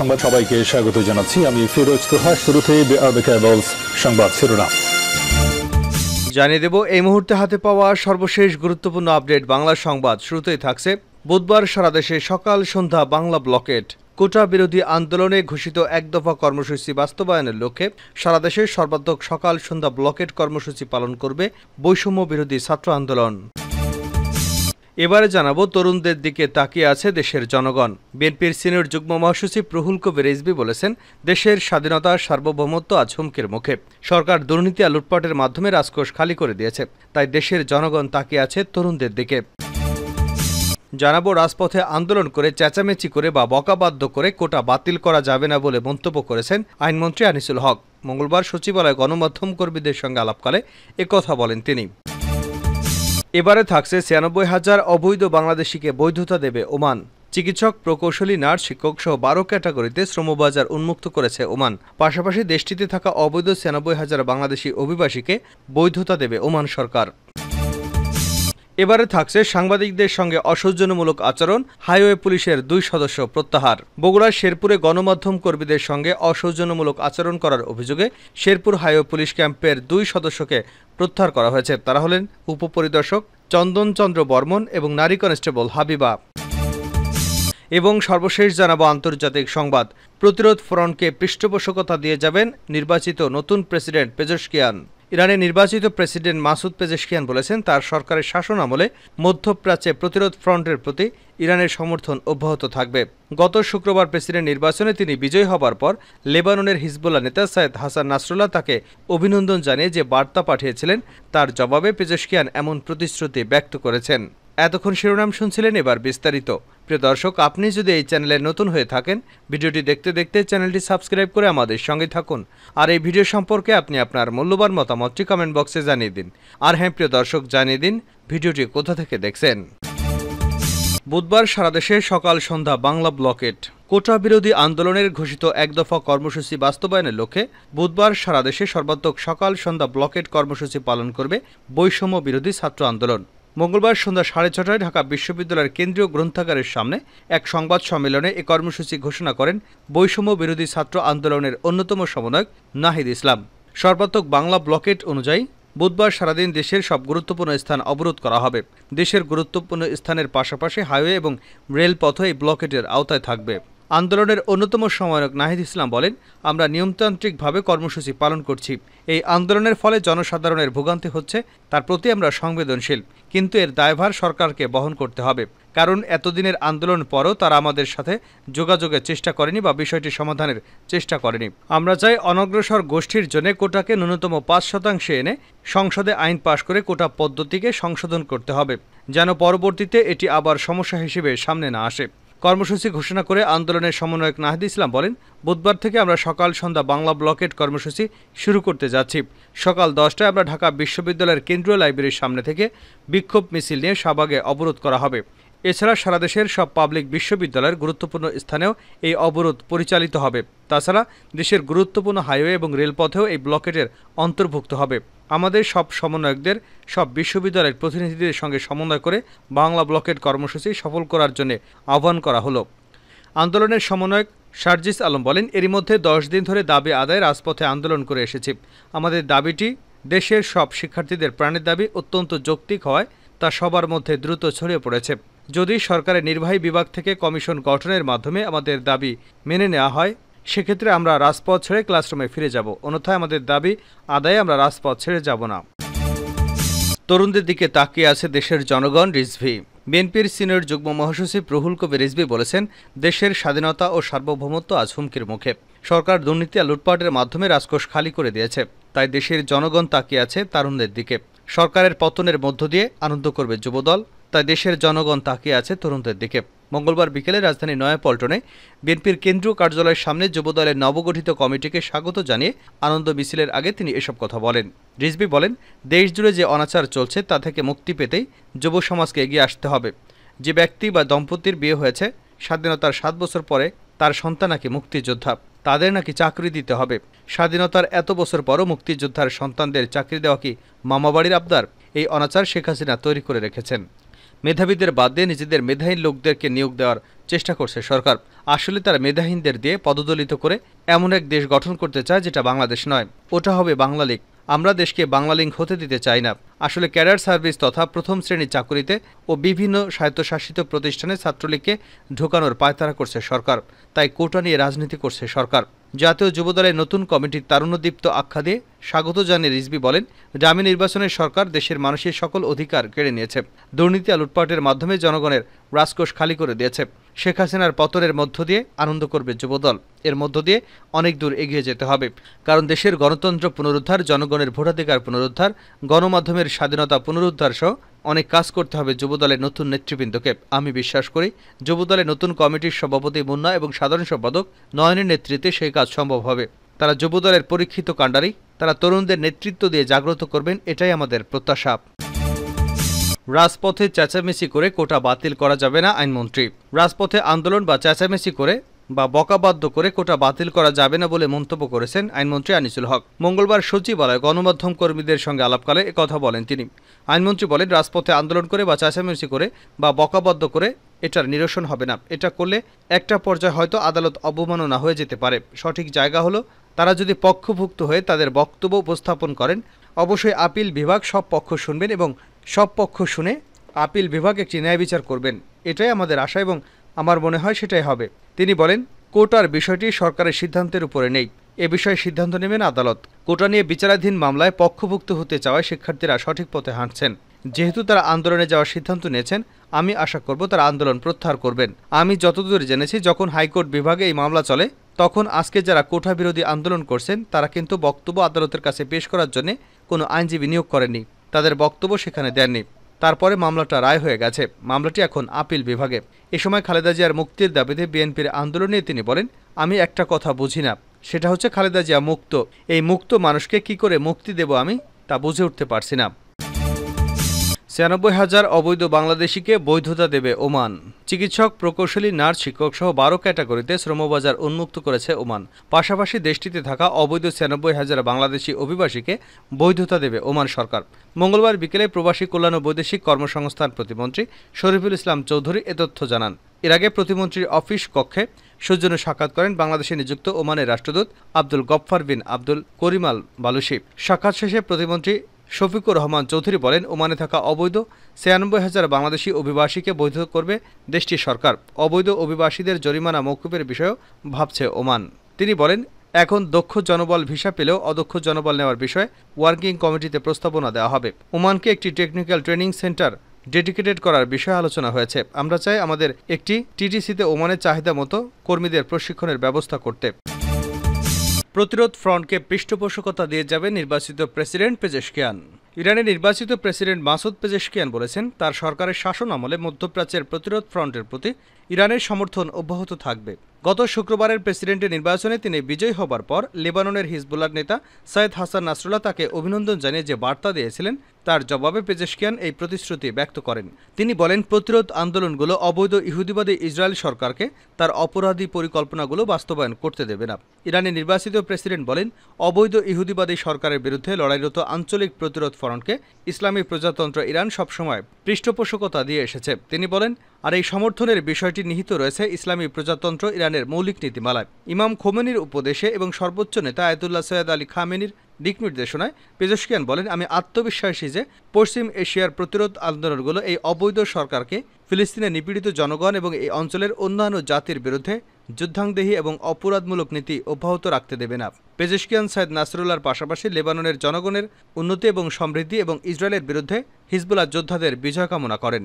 সংবাদ সবাইকে স্বাগত জানাচ্ছি আমি ফিরোজ তোহা শুরুতে সংবাদ শিরোনাম জানিয়ে দেব এই মুহূর্তে হাতে পাওয়া সর্বশেষ গুরুত্বপূর্ণ আপডেট বাংলা সংবাদ শুরুতেই থাকছে বুধবার সারা দেশে সকাল সন্ধ্যা বাংলা ব্লকেট কোটা বিরোধী আন্দোলনে ঘোষিত এক দফা কর্মসূচি বাস্তবায়নের লক্ষ্যে সারা দেশে সর্বাত্মক সকাল সন্ধ্যা ব্লকেট কর্মসূচি পালন করবে বৈষম্য বিরোধী ছাত্র আন্দোলন এবারে জানাবো তরুণদের দিকে তাকিয়ে আছে দেশের জনগণ বিএনপির সিনিয়র যুগ্ম মহাসচিব প্রহুল কবির রিজবি বলেছেন দেশের স্বাধীনতার সার্বভৌমত্ব আজ হুমকির মুখে সরকার দুর্নীতি আর লুটপাটের মাধ্যমে রাজকোষ খালি করে দিয়েছে তাই দেশের জনগণ তাকিয়ে আছে তরুণদের দিকে জানাবো রাজপথে আন্দোলন করে চেঁচামেচি করে বা বকাবাধ্য করে কোটা বাতিল করা যাবে না বলে মন্তব্য করেছেন আইনমন্ত্রী আনিসুল হক মঙ্গলবার সচিবালয়ে গণমাধ্যম কর্মীদের সঙ্গে আলাপকালে একথা বলেন তিনি এবারে থাকছে ছিয়ানব্বই হাজার অবৈধ বাংলাদেশিকে বৈধতা দেবে ওমান চিকিৎসক প্রকৌশলী নার্স শিক্ষক সহ বারো ক্যাটাগরিতে শ্রমবাজার উন্মুক্ত করেছে ওমান পাশাপাশি দেশটিতে থাকা অবৈধ ছিয়ানব্বই হাজার বাংলাদেশি অভিবাসীকে বৈধতা দেবে ওমান সরকার এবারে থাকছে সাংবাদিকদের সঙ্গে অসৌজন্যমূলক আচরণ হাইওয়ে পুলিশের দুই সদস্য প্রত্যাহার বগুড়ার শেরপুরে গণমাধ্যম কর্মীদের সঙ্গে অসৌজন্যমূলক আচরণ করার অভিযোগে শেরপুর হাইওয়ে পুলিশ ক্যাম্পের দুই সদস্যকে প্রত্যাহার করা হয়েছে তারা হলেন উপপরিদর্শক চন্দন চন্দ্র বর্মন এবং নারী কনস্টেবল হাবিবা এবং সর্বশেষ জানাবো আন্তর্জাতিক সংবাদ প্রতিরোধ ফ্রন্টকে পৃষ্ঠপোষকতা দিয়ে যাবেন নির্বাচিত নতুন প্রেসিডেন্ট পেজস্কিয়ান ইরানের নির্বাচিত প্রেসিডেন্ট মাসুদ পেজেশকিয়ান বলেছেন তার সরকারের শাসন আমলে মধ্যপ্রাচ্যে প্রতিরোধ ফ্রন্টের প্রতি ইরানের সমর্থন অব্যাহত থাকবে গত শুক্রবার প্রেসিডেন্ট নির্বাচনে তিনি বিজয়ী হবার পর লেবাননের হিজবুল্লাহ নেতা সৈয়দ হাসান নাসরুল্লাহ তাকে অভিনন্দন জানিয়ে যে বার্তা পাঠিয়েছিলেন তার জবাবে পেজেশকিয়ান এমন প্রতিশ্রুতি ব্যক্ত করেছেন এতক্ষণ শিরোনাম শুনছিলেন এবার বিস্তারিত প্রিয় দর্শক আপনি যদি এই চ্যানেলে নতুন হয়ে থাকেন ভিডিওটি দেখতে দেখতে চ্যানেলটি সাবস্ক্রাইব করে আমাদের সঙ্গে থাকুন আর এই ভিডিও সম্পর্কে আপনি আপনার মূল্যবান মতামতটি কমেন্ট বক্সে জানিয়ে দিন আর হ্যাঁ প্রিয় দর্শক জানিয়ে দিন ভিডিওটি কোথা থেকে দেখছেন বুধবার সারাদেশে সকাল সন্ধ্যা বাংলা ব্লকেট কোটা বিরোধী আন্দোলনের ঘোষিত এক দফা কর্মসূচি বাস্তবায়নের লক্ষ্যে বুধবার সারা দেশে সর্বাত্মক সকাল সন্ধ্যা ব্লকেট কর্মসূচি পালন করবে বৈষম্য বিরোধী ছাত্র আন্দোলন মঙ্গলবার সন্ধ্যা সাড়ে ছটায় ঢাকা বিশ্ববিদ্যালয়ের কেন্দ্রীয় গ্রন্থাগারের সামনে এক সংবাদ সম্মেলনে এ কর্মসূচি ঘোষণা করেন বৈষম্য বিরোধী ছাত্র আন্দোলনের অন্যতম সমন্বয়ক নাহিদ ইসলাম সর্বাত্মক বাংলা ব্লকেট অনুযায়ী বুধবার সারাদিন দেশের সব গুরুত্বপূর্ণ স্থান অবরোধ করা হবে দেশের গুরুত্বপূর্ণ স্থানের পাশাপাশি হাইওয়ে এবং রেলপথও এই ব্লকেটের আওতায় থাকবে আন্দোলনের অন্যতম সমন্বয়ক নাহিদ ইসলাম বলেন আমরা নিয়মতান্ত্রিকভাবে কর্মসূচি পালন করছি এই আন্দোলনের ফলে জনসাধারণের ভোগান্তি হচ্ছে তার প্রতি আমরা সংবেদনশীল কিন্তু এর দায়ভার সরকারকে বহন করতে হবে কারণ এতদিনের আন্দোলন পরও তারা আমাদের সাথে যোগাযোগের চেষ্টা করেনি বা বিষয়টি সমাধানের চেষ্টা করেনি আমরা চাই অনগ্রসর গোষ্ঠীর জন্য কোটাকে ন্যূনতম পাঁচ শতাংশে এনে সংসদে আইন পাশ করে কোটা পদ্ধতিকে সংশোধন করতে হবে যেন পরবর্তীতে এটি আবার সমস্যা হিসেবে সামনে না আসে কর্মসূচি ঘোষণা করে আন্দোলনের সমন্বয়ক নাহিদ ইসলাম বলেন বুধবার থেকে আমরা সকাল সন্ধ্যা বাংলা ব্লকেট কর্মসূচি শুরু করতে যাচ্ছি সকাল দশটায় আমরা ঢাকা বিশ্ববিদ্যালয়ের কেন্দ্রীয় লাইব্রেরির সামনে থেকে বিক্ষোভ মিছিল নিয়ে সবাগে অবরোধ করা হবে এছাড়া সারা দেশের সব পাবলিক বিশ্ববিদ্যালয়ের গুরুত্বপূর্ণ স্থানেও এই অবরোধ পরিচালিত হবে তাছাড়া দেশের গুরুত্বপূর্ণ হাইওয়ে এবং রেলপথেও এই ব্লকেটের অন্তর্ভুক্ত হবে আমাদের সব সমন্বয়কদের সব বিশ্ববিদ্যালয়ের প্রতিনিধিদের সঙ্গে সমন্বয় করে বাংলা ব্লকের কর্মসূচি সফল করার জন্য আহ্বান করা হলো আন্দোলনের সমন্বয়ক সার্জিস আলম বলেন এরই মধ্যে দশ দিন ধরে দাবি আদায় রাজপথে আন্দোলন করে এসেছি আমাদের দাবিটি দেশের সব শিক্ষার্থীদের প্রাণের দাবি অত্যন্ত যৌক্তিক হয় তা সবার মধ্যে দ্রুত ছড়িয়ে পড়েছে যদি সরকারের নির্বাহী বিভাগ থেকে কমিশন গঠনের মাধ্যমে আমাদের দাবি মেনে নেওয়া হয় সেক্ষেত্রে আমরা রাজপথ ছেড়ে ক্লাসরুমে ফিরে যাব অন্যথায় আমাদের দাবি আদায়ে আমরা রাজপথ ছেড়ে যাব না তরুণদের দিকে তাকিয়ে আছে দেশের জনগণ রিজভি বিএনপির সিনিয়র যুগ্ম মহাসচিব রুহুল কবির রিজভি বলেছেন দেশের স্বাধীনতা ও সার্বভৌমত্ব আজ হুমকির মুখে সরকার দুর্নীতি আর লুটপাটের মাধ্যমে রাজকোষ খালি করে দিয়েছে তাই দেশের জনগণ তাকিয়ে আছে তারুণদের দিকে সরকারের পতনের মধ্য দিয়ে আনন্দ করবে যুবদল তাই দেশের জনগণ তাকিয়ে আছে তরুণদের দিকে মঙ্গলবার বিকেলে রাজধানী নয়াপল্টনে বিএনপির কেন্দ্রীয় কার্যালয়ের সামনে যুবদলের নবগঠিত কমিটিকে স্বাগত জানিয়ে আনন্দ মিছিলের আগে তিনি এসব কথা বলেন রিজবি বলেন দেশ জুড়ে যে অনাচার চলছে তা থেকে মুক্তি পেতেই যুব সমাজকে এগিয়ে আসতে হবে যে ব্যক্তি বা দম্পতির বিয়ে হয়েছে স্বাধীনতার সাত বছর পরে তার সন্তান নাকি মুক্তিযোদ্ধা তাদের নাকি চাকরি দিতে হবে স্বাধীনতার এত বছর পরও মুক্তিযোদ্ধার সন্তানদের চাকরি দেওয়া কি মামাবাড়ির আবদার এই অনাচার শেখ হাসিনা তৈরি করে রেখেছেন মেধাবীদের বাদ দিয়ে নিজেদের মেধাহীন লোকদেরকে নিয়োগ দেওয়ার চেষ্টা করছে সরকার আসলে তারা মেধাহীনদের দিয়ে পদদলিত করে এমন এক দেশ গঠন করতে চায় যেটা বাংলাদেশ নয় ওটা হবে বাংলালিক আমরা দেশকে বাংলালিঙ্ক হতে দিতে চাই না আসলে ক্যাডার সার্ভিস তথা প্রথম শ্রেণীর চাকুরিতে ও বিভিন্ন স্বায়ত্তশাসিত প্রতিষ্ঠানে ছাত্রলীগকে ঢোকানোর পায়তারা করছে সরকার তাই কোটা নিয়ে রাজনীতি করছে সরকার জাতীয় যুবদলের নতুন কমিটির তারুণ্যদীপ্ত আখ্যা দিয়ে স্বাগত জানিয়ে রিজবি বলেন গ্রামীণ নির্বাচনের সরকার দেশের মানুষের সকল অধিকার কেড়ে নিয়েছে দুর্নীতি আর লুটপাটের মাধ্যমে জনগণের রাজকোষ খালি করে দিয়েছে শেখ হাসিনার পতনের মধ্য দিয়ে আনন্দ করবে যুবদল এর মধ্য দিয়ে অনেক দূর এগিয়ে যেতে হবে কারণ দেশের গণতন্ত্র পুনরুদ্ধার জনগণের ভোটাধিকার পুনরুদ্ধার গণমাধ্যমের স্বাধীনতা পুনরুদ্ধার সহ অনেক কাজ করতে হবে যুবদলের নতুন নেতৃবৃন্দকে আমি বিশ্বাস করি যুবদলের নতুন কমিটির সভাপতি মুন্না এবং সাধারণ সম্পাদক নয়নের নেতৃত্বে সেই কাজ সম্ভব হবে তারা যুবদলের পরীক্ষিত কাণ্ডারি তারা তরুণদের নেতৃত্ব দিয়ে জাগ্রত করবেন এটাই আমাদের প্রত্যাশা রাজপথে চেঁচামেচি করে কোটা বাতিল করা যাবে না আইনমন্ত্রী রাজপথে আন্দোলন বা চেঁচামেচি করে বা বকাবাধ্য করে কোটা বাতিল করা যাবে না বলে মন্তব্য করেছেন আইনমন্ত্রী আনিসুল হক মঙ্গলবার সচিবালয়ে গণমাধ্যম কর্মীদের সঙ্গে আলাপকালে কথা বলেন তিনি আইনমন্ত্রী বলেন রাজপথে আন্দোলন করে বা চাষামেচি করে বা বকাবদ্ধ করে এটার নিরসন হবে না এটা করলে একটা পর্যায়ে হয়তো আদালত অবমাননা হয়ে যেতে পারে সঠিক জায়গা হলো তারা যদি পক্ষভুক্ত হয়ে তাদের বক্তব্য উপস্থাপন করেন অবশ্যই আপিল বিভাগ সব পক্ষ শুনবেন এবং সব পক্ষ শুনে আপিল বিভাগ একটি ন্যায় বিচার করবেন এটাই আমাদের আশা এবং আমার মনে হয় সেটাই হবে তিনি বলেন কোটার বিষয়টি সরকারের সিদ্ধান্তের উপরে নেই এ বিষয়ে সিদ্ধান্ত নেবেন আদালত কোটা নিয়ে বিচারাধীন মামলায় পক্ষভুক্ত হতে চাওয়ায় শিক্ষার্থীরা সঠিক পথে হাঁটছেন যেহেতু তারা আন্দোলনে যাওয়ার সিদ্ধান্ত নিয়েছেন আমি আশা করব তারা আন্দোলন প্রত্যাহার করবেন আমি যতদূর জেনেছি যখন হাইকোর্ট বিভাগে এই মামলা চলে তখন আজকে যারা কোঠা বিরোধী আন্দোলন করছেন তারা কিন্তু বক্তব্য আদালতের কাছে পেশ করার জন্য কোনো আইনজীবী নিয়োগ করেনি তাদের বক্তব্য সেখানে দেননি তারপরে মামলাটা রায় হয়ে গেছে মামলাটি এখন আপিল বিভাগে এ সময় খালেদা জিয়ার মুক্তির দাবিতে বিএনপির আন্দোলনে তিনি বলেন আমি একটা কথা বুঝি না সেটা হচ্ছে খালেদা জিয়া মুক্ত এই মুক্ত মানুষকে কি করে মুক্তি দেব আমি তা বুঝে উঠতে পারছি না ছিয়ানব্বই হাজার অবৈধ বাংলাদেশিকে বৈধতা দেবে ওমান চিকিৎসক প্রকৌশলী নার্স শিক্ষক সহ বারো ক্যাটাগরিতে শ্রমবাজার উন্মুক্ত করেছে ওমান পাশাপাশি দেশটিতে থাকা অবৈধ ছিয়ানব্বই হাজার বাংলাদেশি অভিবাসীকে বৈধতা দেবে ওমান সরকার মঙ্গলবার বিকেলে প্রবাসী কল্যাণ ও বৈদেশিক কর্মসংস্থান প্রতিমন্ত্রী শরীফুল ইসলাম চৌধুরী এ তথ্য জানান এর আগে প্রতিমন্ত্রীর অফিস কক্ষে সৌজন্য সাক্ষাৎ করেন বাংলাদেশে নিযুক্ত ওমানের রাষ্ট্রদূত আব্দুল গফফার বিন আব্দুল করিমাল বালুশিপ সাক্ষাৎ শেষে প্রতিমন্ত্রী শফিকুর রহমান চৌধুরী বলেন ওমানে থাকা অবৈধ ছিয়ানব্বই হাজার বাংলাদেশি অভিবাসীকে বৈধ করবে দেশটির সরকার অবৈধ অভিবাসীদের জরিমানা মৌকুপের বিষয়েও ভাবছে ওমান তিনি বলেন এখন দক্ষ জনবল ভিসা পেলেও অদক্ষ জনবল নেওয়ার বিষয়ে ওয়ার্কিং কমিটিতে প্রস্তাবনা দেওয়া হবে ওমানকে একটি টেকনিক্যাল ট্রেনিং সেন্টার ডেডিকেটেড করার বিষয়ে আলোচনা হয়েছে আমরা চাই আমাদের একটি টিটিসিতে ওমানের চাহিদা মতো কর্মীদের প্রশিক্ষণের ব্যবস্থা করতে প্রতিরোধ ফ্রন্টকে পৃষ্ঠপোষকতা দিয়ে যাবে নির্বাচিত প্রেসিডেন্ট পেজেশকিয়ান ইরানের নির্বাচিত প্রেসিডেন্ট মাসুদ পেজেশকিয়ান বলেছেন তার সরকারের শাসন আমলে মধ্যপ্রাচ্যের প্রতিরোধ ফ্রন্টের প্রতি ইরানের সমর্থন অব্যাহত থাকবে গত শুক্রবারের প্রেসিডেন্টের নির্বাচনে তিনি বিজয়ী হবার পর লেবাননের হিজবুল্লার নেতা সৈয়দ হাসান নাসরুল্লাহ তাকে অভিনন্দন জানিয়ে যে বার্তা দিয়েছিলেন তার জবাবে পেজেশকিয়ান এই প্রতিশ্রুতি ব্যক্ত করেন তিনি বলেন প্রতিরোধ আন্দোলনগুলো অবৈধ ইহুদিবাদী ইসরায়েল সরকারকে তার অপরাধী পরিকল্পনাগুলো বাস্তবায়ন করতে দেবে না ইরানের নির্বাচিত প্রেসিডেন্ট বলেন অবৈধ ইহুদিবাদী সরকারের বিরুদ্ধে লড়াইরত আঞ্চলিক প্রতিরোধ ফরনকে ইসলামী প্রজাতন্ত্র ইরান সবসময় পৃষ্ঠপোষকতা দিয়ে এসেছে তিনি বলেন আর এই সমর্থনের বিষয়টি নিহিত রয়েছে ইসলামী প্রজাতন্ত্র ইরানের মৌলিক নীতিমালায় ইমাম খোমেনির উপদেশে এবং সর্বোচ্চ নেতা আয়তুল্লাহ সৈয়দ আলী খামেনির দিক নির্দেশনায় পেজস্কিয়ান বলেন আমি আত্মবিশ্বাসী যে পশ্চিম এশিয়ার প্রতিরোধ আন্দোলনগুলো এই অবৈধ সরকারকে ফিলিস্তিনের নিপীড়িত জনগণ এবং এই অঞ্চলের অন্যান্য জাতির বিরুদ্ধে যুদ্ধাংদেহী এবং অপরাধমূলক নীতি অব্যাহত রাখতে দেবে না পেজস্কিয়ান সাইদ নাসরুল্লার পাশাপাশি লেবাননের জনগণের উন্নতি এবং সমৃদ্ধি এবং ইসরায়েলের বিরুদ্ধে হিজবুল্লাহ যোদ্ধাদের বিজয় কামনা করেন